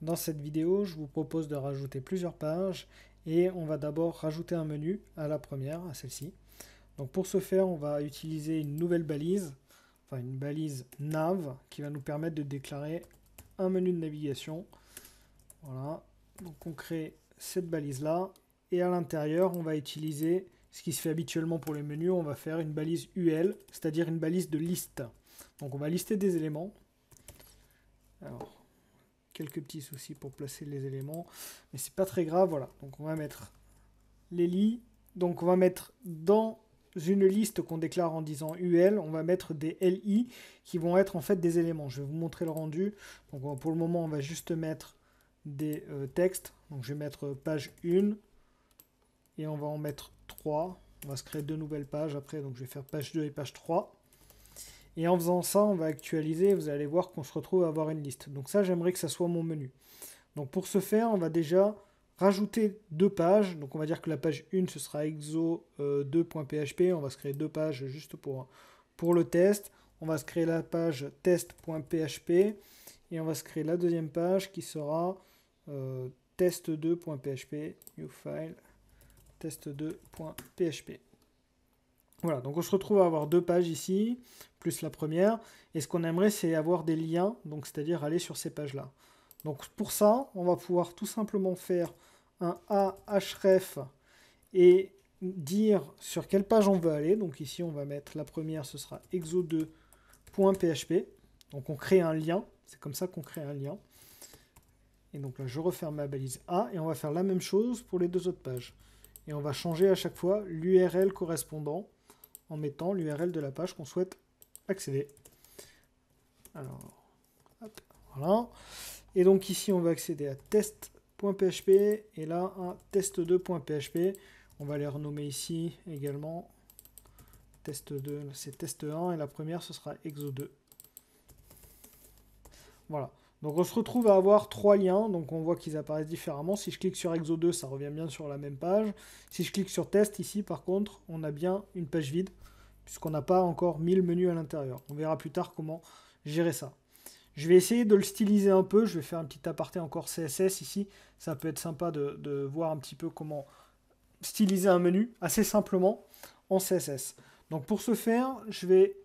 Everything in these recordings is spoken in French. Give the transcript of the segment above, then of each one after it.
Dans cette vidéo, je vous propose de rajouter plusieurs pages et on va d'abord rajouter un menu à la première, à celle-ci. Donc pour ce faire, on va utiliser une nouvelle balise, enfin une balise nav qui va nous permettre de déclarer un menu de navigation. Voilà, donc on crée cette balise là et à l'intérieur, on va utiliser ce qui se fait habituellement pour les menus, on va faire une balise UL, c'est-à-dire une balise de liste. Donc on va lister des éléments. Alors, quelques petits soucis pour placer les éléments, mais c'est pas très grave, voilà. Donc on va mettre les lits, donc on va mettre dans une liste qu'on déclare en disant UL, on va mettre des LI qui vont être en fait des éléments. Je vais vous montrer le rendu. Donc pour le moment, on va juste mettre des euh, textes. Donc je vais mettre euh, page 1 et on va en mettre 3. On va se créer deux nouvelles pages après, donc je vais faire page 2 et page 3. Et en faisant ça, on va actualiser, vous allez voir qu'on se retrouve à avoir une liste. Donc ça, j'aimerais que ça soit mon menu. Donc pour ce faire, on va déjà rajouter deux pages. Donc on va dire que la page 1, ce sera exo2.php. Euh, on va se créer deux pages juste pour, pour le test. On va se créer la page test.php. Et on va se créer la deuxième page qui sera euh, test2.php, new file, test2.php. Voilà, donc on se retrouve à avoir deux pages ici, plus la première, et ce qu'on aimerait c'est avoir des liens, donc c'est-à-dire aller sur ces pages-là. Donc pour ça, on va pouvoir tout simplement faire un ahref et dire sur quelle page on veut aller. Donc ici on va mettre la première, ce sera exo2.php. Donc on crée un lien, c'est comme ça qu'on crée un lien. Et donc là je referme ma balise A et on va faire la même chose pour les deux autres pages. Et on va changer à chaque fois l'URL correspondant mettant l'URL de la page qu'on souhaite accéder. Alors, voilà. Et donc ici, on va accéder à test.php et là un test2.php. On va les renommer ici également test 2, c'est test 1 et la première ce sera exo 2. Voilà. Donc on se retrouve à avoir trois liens, donc on voit qu'ils apparaissent différemment. Si je clique sur Exo 2, ça revient bien sur la même page. Si je clique sur Test, ici par contre, on a bien une page vide, puisqu'on n'a pas encore 1000 menus à l'intérieur. On verra plus tard comment gérer ça. Je vais essayer de le styliser un peu, je vais faire un petit aparté encore CSS ici. Ça peut être sympa de, de voir un petit peu comment styliser un menu assez simplement en CSS. Donc pour ce faire, je vais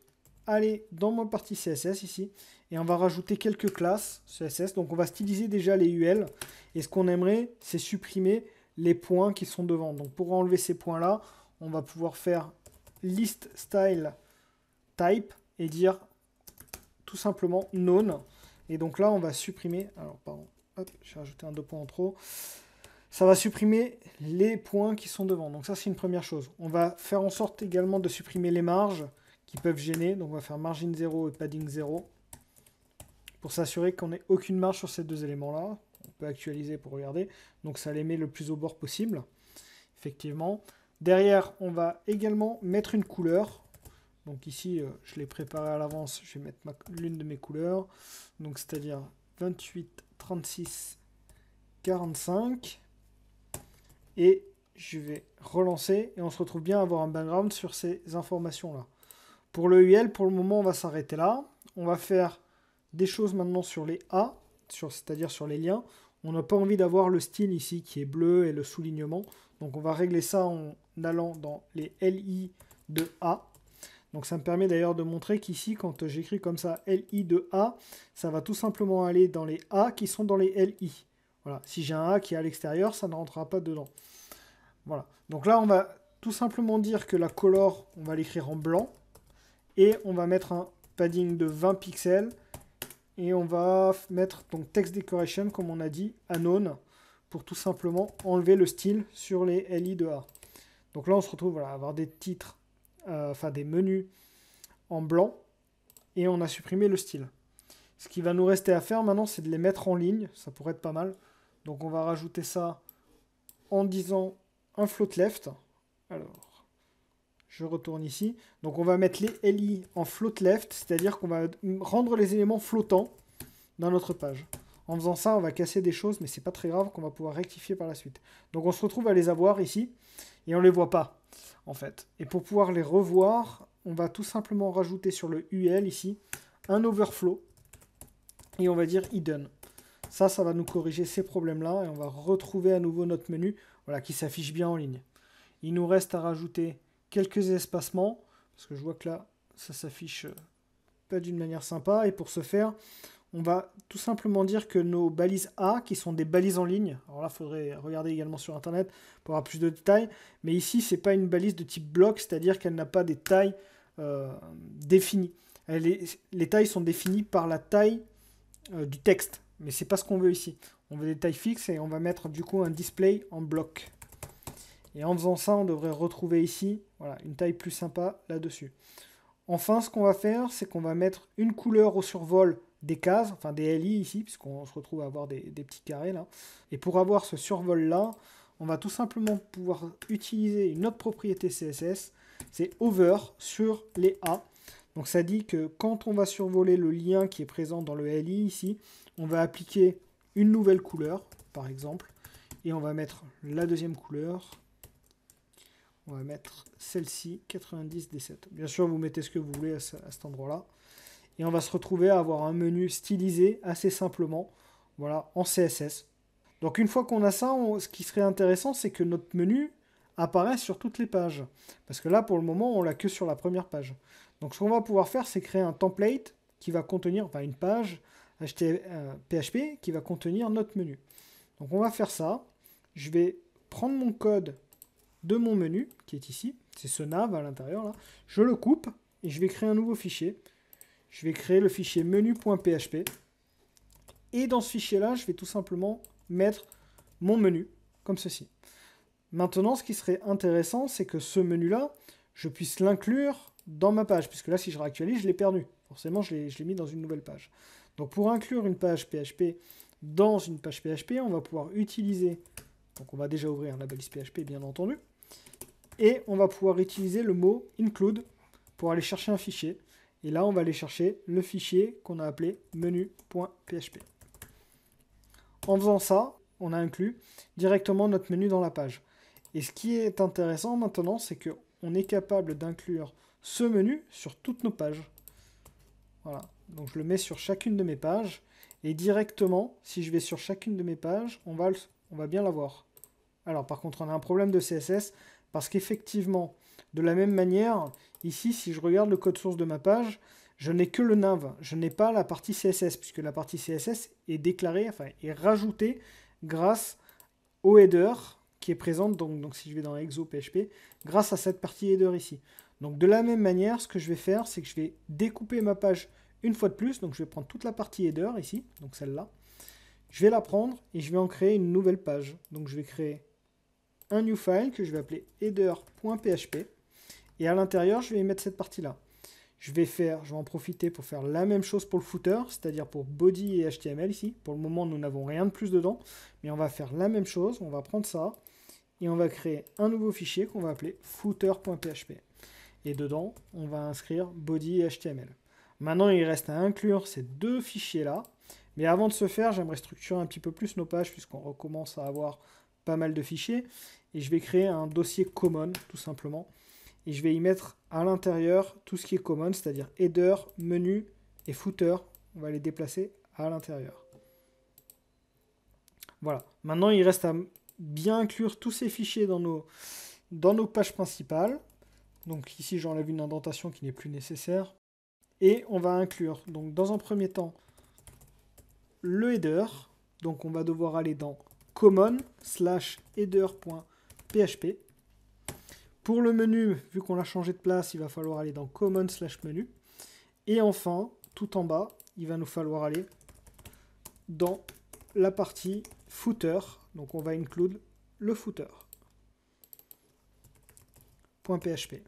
aller dans ma partie CSS ici et on va rajouter quelques classes CSS. Donc on va styliser déjà les UL et ce qu'on aimerait c'est supprimer les points qui sont devant. Donc pour enlever ces points là, on va pouvoir faire list style type et dire tout simplement none. Et donc là on va supprimer, alors pardon, j'ai rajouté un deux points en trop. Ça va supprimer les points qui sont devant. Donc ça c'est une première chose. On va faire en sorte également de supprimer les marges qui peuvent gêner. Donc on va faire margin 0 et padding 0 pour s'assurer qu'on n'ait aucune marge sur ces deux éléments-là. On peut actualiser pour regarder. Donc ça les met le plus au bord possible, effectivement. Derrière, on va également mettre une couleur. Donc ici, euh, je l'ai préparé à l'avance. Je vais mettre l'une de mes couleurs. Donc c'est-à-dire 28, 36, 45. Et je vais relancer et on se retrouve bien à avoir un background sur ces informations-là. Pour le UL, pour le moment, on va s'arrêter là. On va faire des choses maintenant sur les A, c'est-à-dire sur les liens. On n'a pas envie d'avoir le style ici qui est bleu et le soulignement. Donc on va régler ça en allant dans les LI de A. Donc ça me permet d'ailleurs de montrer qu'ici, quand j'écris comme ça LI de A, ça va tout simplement aller dans les A qui sont dans les LI. Voilà, si j'ai un A qui est à l'extérieur, ça ne rentrera pas dedans. Voilà, donc là on va tout simplement dire que la color, on va l'écrire en blanc, et on va mettre un padding de 20 pixels, et on va mettre donc text decoration, comme on a dit, none, pour tout simplement enlever le style sur les LI de A. Donc là, on se retrouve à avoir des titres, euh, enfin des menus en blanc, et on a supprimé le style. Ce qui va nous rester à faire maintenant, c'est de les mettre en ligne, ça pourrait être pas mal. Donc on va rajouter ça en disant un float left. Alors, je retourne ici. Donc on va mettre les LI en float left, c'est-à-dire qu'on va rendre les éléments flottants dans notre page. En faisant ça, on va casser des choses, mais c'est pas très grave qu'on va pouvoir rectifier par la suite. Donc on se retrouve à les avoir ici, et on les voit pas, en fait. Et pour pouvoir les revoir, on va tout simplement rajouter sur le UL ici, un overflow, et on va dire hidden. Ça, ça va nous corriger ces problèmes-là, et on va retrouver à nouveau notre menu, voilà, qui s'affiche bien en ligne. Il nous reste à rajouter quelques espacements, parce que je vois que là, ça s'affiche euh, pas d'une manière sympa, et pour ce faire, on va tout simplement dire que nos balises A, qui sont des balises en ligne, alors là, il faudrait regarder également sur Internet pour avoir plus de détails, mais ici, c'est pas une balise de type bloc, c'est-à-dire qu'elle n'a pas des tailles euh, définies. les tailles sont définies par la taille euh, du texte, mais c'est pas ce qu'on veut ici. On veut des tailles fixes et on va mettre du coup un display en bloc. Et en faisant ça, on devrait retrouver ici voilà, une taille plus sympa là-dessus. Enfin, ce qu'on va faire, c'est qu'on va mettre une couleur au survol des cases, enfin des LI ici, puisqu'on se retrouve à avoir des, petits carrés là. Et pour avoir ce survol-là, on va tout simplement pouvoir utiliser une autre propriété CSS, c'est over sur les A. Donc ça dit que quand on va survoler le lien qui est présent dans le LI ici, on va appliquer une nouvelle couleur, par exemple, et on va mettre la deuxième couleur, on va mettre celle-ci, 90 90D7. Bien sûr, vous mettez ce que vous voulez à, cet endroit-là. Et on va se retrouver à avoir un menu stylisé assez simplement, voilà, en CSS. Donc une fois qu'on a ça, ce qui serait intéressant, c'est que notre menu apparaisse sur toutes les pages. Parce que là, pour le moment, on l'a que sur la première page. Donc ce qu'on va pouvoir faire, c'est créer un template qui va contenir, enfin une page PHP euh, qui va contenir notre menu. Donc on va faire ça. Je vais prendre mon code de mon menu, qui est ici, c'est ce nav à l'intérieur là, je le coupe et je vais créer un nouveau fichier. Je vais créer le fichier menu.php et dans ce fichier là, je vais tout simplement mettre mon menu comme ceci. Maintenant, ce qui serait intéressant, c'est que ce menu là, je puisse l'inclure dans ma page, puisque là, si je réactualise, je l'ai perdu. Forcément, je l'ai mis dans une nouvelle page. Donc pour inclure une page PHP dans une page PHP, on va pouvoir utiliser, donc on va déjà ouvrir un balise PHP bien entendu, et on va pouvoir utiliser le mot include pour aller chercher un fichier. Et là, on va aller chercher le fichier qu'on a appelé menu.php. En faisant ça, on a inclus directement notre menu dans la page. Et ce qui est intéressant maintenant, c'est qu'on est capable d'inclure ce menu sur toutes nos pages. Voilà, donc je le mets sur chacune de mes pages. Et directement, si je vais sur chacune de mes pages, on va, on va bien l'avoir. Alors par contre, on a un problème de CSS, parce qu'effectivement, de la même manière, ici, si je regarde le code source de ma page, je n'ai que le nav, je n'ai pas la partie CSS, puisque la partie CSS est déclarée, enfin, est rajoutée grâce au header qui est présent, donc, donc si je vais dans exo.php, grâce à cette partie header ici. Donc de la même manière, ce que je vais faire, c'est que je vais découper ma page une fois de plus, donc je vais prendre toute la partie header ici, donc celle-là, je vais la prendre et je vais en créer une nouvelle page. Donc je vais créer un new file que je vais appeler header.php. Et à l'intérieur, je vais y mettre cette partie-là. Je vais faire, je vais en profiter pour faire la même chose pour le footer, c'est-à-dire pour body et HTML ici. Pour le moment, nous n'avons rien de plus dedans, mais on va faire la même chose. On va prendre ça et on va créer un nouveau fichier qu'on va appeler footer.php. Et dedans, on va inscrire body et HTML. Maintenant, il reste à inclure ces deux fichiers-là. Mais avant de se faire, j'aimerais structurer un petit peu plus nos pages puisqu'on recommence à avoir pas mal de fichiers, et je vais créer un dossier common, tout simplement, et je vais y mettre à l'intérieur tout ce qui est common, c'est-à-dire header, menu et footer, on va les déplacer à l'intérieur. Voilà, maintenant il reste à bien inclure tous ces fichiers dans nos, dans nos pages principales. Donc ici j'enlève une indentation qui n'est plus nécessaire. Et on va inclure, donc dans un premier temps, le header. Donc on va devoir aller dans common slash header.php. Pour le menu, vu qu'on l'a changé de place, il va falloir aller dans common slash menu. Et enfin, tout en bas, il va nous falloir aller dans la partie footer. Donc on va inclure le footer. .php.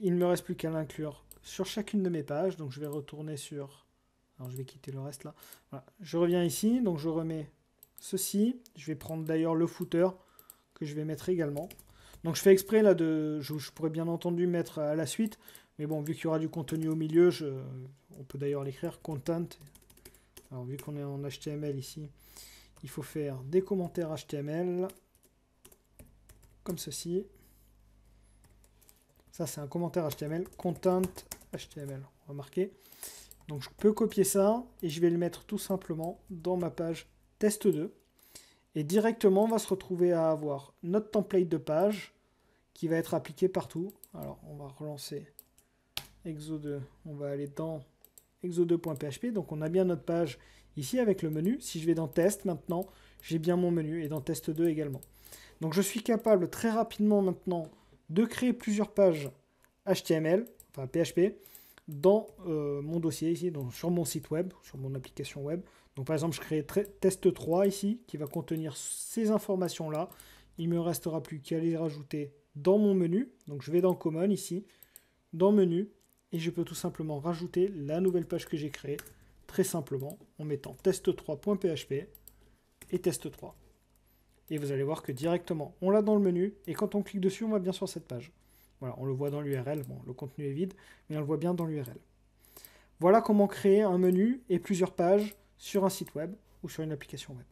Il ne me reste plus qu'à l'inclure sur chacune de mes pages. Donc je vais retourner sur... Alors je vais quitter le reste là. Je reviens ici, donc je remets ceci. Je vais prendre d'ailleurs le footer que je vais mettre également. Donc je fais exprès là de... Je, pourrais bien entendu mettre à la suite, mais bon, vu qu'il y aura du contenu au milieu, je, on peut d'ailleurs l'écrire content. Alors vu qu'on est en HTML ici, il faut faire des commentaires HTML, comme ceci. Ça c'est un commentaire HTML, content HTML, remarquez Donc je peux copier ça et je vais le mettre tout simplement dans ma page test 2, et directement on va se retrouver à avoir notre template de page qui va être appliqué partout. Alors on va relancer exo2, on va aller dans exo2.php, donc on a bien notre page ici avec le menu. Si je vais dans test maintenant, j'ai bien mon menu et dans test 2 également. Donc je suis capable très rapidement maintenant de créer plusieurs pages HTML, enfin PHP, dans euh, mon dossier ici, donc sur mon site web, sur mon application web. Donc par exemple, je crée test 3 ici, qui va contenir ces informations-là. Il me restera plus qu'à les rajouter dans mon menu. Donc je vais dans Common ici, dans Menu, et je peux tout simplement rajouter la nouvelle page que j'ai créée, très simplement, en mettant test3.php et test3. Et vous allez voir que directement, on l'a dans le menu, et quand on clique dessus, on va bien sur cette page. Voilà, on le voit dans l'URL, le contenu est vide, mais on le voit bien dans l'URL. Voilà comment créer un menu et plusieurs pages sur un site web ou sur une application web.